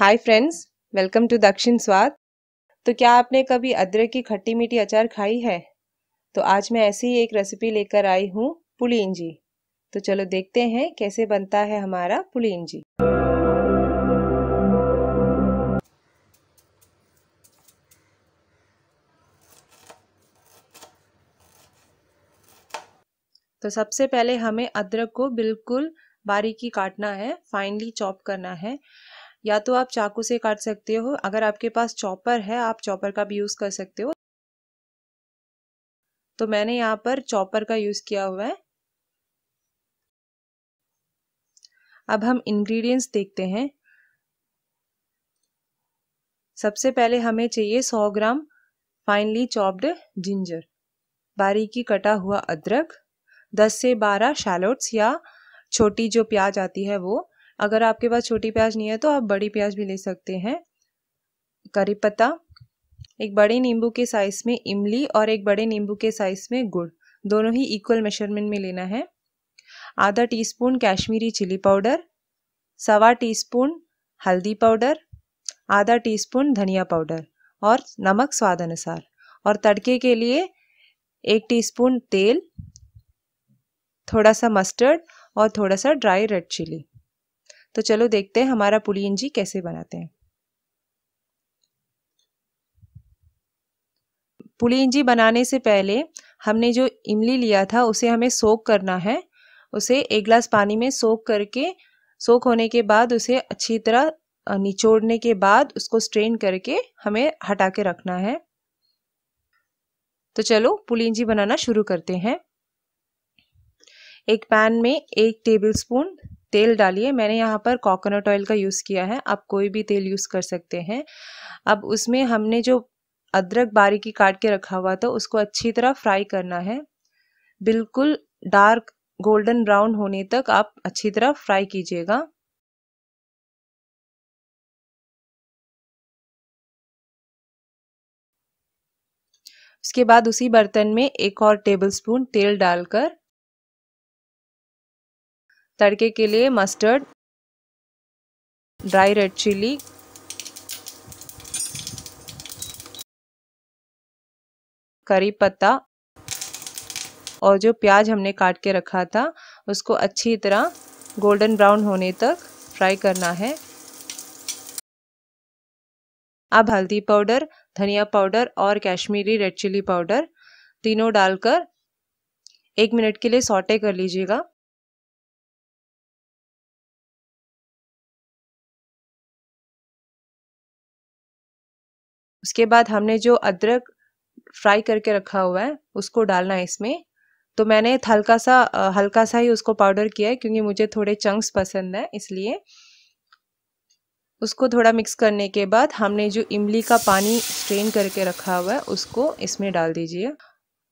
hi friends welcome to दक्षिण स्वाद तो क्या आपने कभी अदरक की खट्टी मीठी अचार खाई है तो आज मैं ऐसी ही एक रेसिपी लेकर आई हूँ पुलिंजी तो चलो देखते हैं कैसे बनता है हमारा पुलिंजी तो सबसे पहले हमें अदरक को बिल्कुल बारीकी काटना है फाइनली चॉप करना है या तो आप चाकू से काट सकते हो अगर आपके पास चॉपर है आप चॉपर का भी यूज़ कर सकते हो तो मैंने यहाँ पर चॉपर का यूज़ किया हुआ है अब हम इंग्रेडिएंट्स देखते हैं सबसे पहले हमें चाहिए 100 ग्राम फाइनली चॉप्ड जिंजर बारीकी कटा हुआ अदरक 10 से 12 शैलोट्स या छोटी जो प्याज आती है वो अगर आपके पास छोटी प्याज नहीं है तो आप बड़ी प्याज भी ले सकते हैं करी पत्ता एक बड़े नींबू के साइज़ में इमली और एक बड़े नींबू के साइज़ में गुड़ दोनों ही इक्वल मेजरमेंट में लेना है आधा टीस्पून कश्मीरी चिली पाउडर सवा टीस्पून हल्दी पाउडर आधा टीस्पून धनिया पाउडर और नमक स्वाद अनुसार और तड़के के लिए एक टीस्पून तेल थोड़ा सा मस्टर्ड और थोड़ा सा ड्राई रेड चिली तो चलो देखते हैं हमारा पुलियन जी कैसे बनाते हैं पुलियन जी बनाने से पहले हमने जो इमली लिया था उसे हमें सोख करना है उसे एक गिलास पानी में सोख करके सोख होने के बाद उसे अच्छी तरह निचोड़ने के बाद उसको स्ट्रेन करके हमें हटा के रखना है तो चलो पुलिंजी बनाना शुरू करते हैं एक पैन में एक टेबलस्पून तेल डालिए मैंने यहाँ पर कोकोनट ऑयल का यूज़ किया है आप कोई भी तेल यूज़ कर सकते हैं अब उसमें हमने जो अदरक बारीकी काट के रखा हुआ था उसको अच्छी तरह फ्राई करना है बिल्कुल डार्क गोल्डन ब्राउन होने तक आप अच्छी तरह फ्राई कीजिएगा उसके बाद उसी बर्तन में एक और टेबलस्पून तेल डालकर तड़के के लिए मस्टर्ड ड्राई रेड चिली करी पत्ता और जो प्याज हमने काट के रखा था उसको अच्छी तरह गोल्डन ब्राउन होने तक फ्राई करना है अब हल्दी पाउडर धनिया पाउडर और कश्मीरी रेड चिली पाउडर तीनों डालकर एक मिनट के लिए सॉटे कर लीजिएगा उसके बाद हमने जो अदरक फ्राई करके रखा हुआ है उसको डालना है इसमें तो मैंने हल्का सा हल्का सा ही उसको पाउडर किया है क्योंकि मुझे थोड़े चंक्स पसंद है इसलिए उसको थोड़ा मिक्स करने के बाद हमने जो इमली का पानी स्ट्रेन करके रखा हुआ है उसको इसमें डाल दीजिए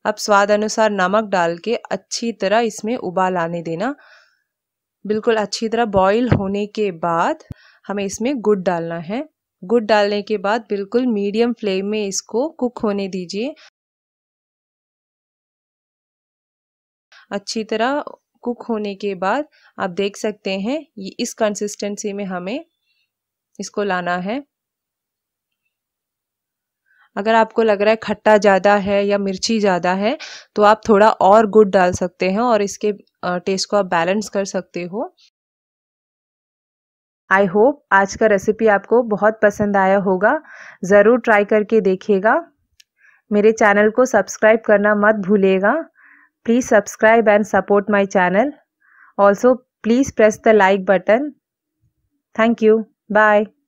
अब स्वाद अनुसार नमक डाल के अच्छी तरह इसमें उबाल आने देना बिल्कुल अच्छी तरह बॉईल होने के बाद हमें इसमें गुड़ डालना है गुड़ डालने के बाद बिल्कुल मीडियम फ्लेम में इसको कुक होने दीजिए अच्छी तरह कुक होने के बाद आप देख सकते हैं इस कंसिस्टेंसी में हमें इसको लाना है अगर आपको लग रहा है खट्टा ज़्यादा है या मिर्ची ज़्यादा है तो आप थोड़ा और गुड़ डाल सकते हैं और इसके टेस्ट को आप बैलेंस कर सकते हो आई होप आज का रेसिपी आपको बहुत पसंद आया होगा ज़रूर ट्राई करके देखिएगा मेरे चैनल को सब्सक्राइब करना मत भूलिएगा please subscribe and support my channel also please press the like button thank you bye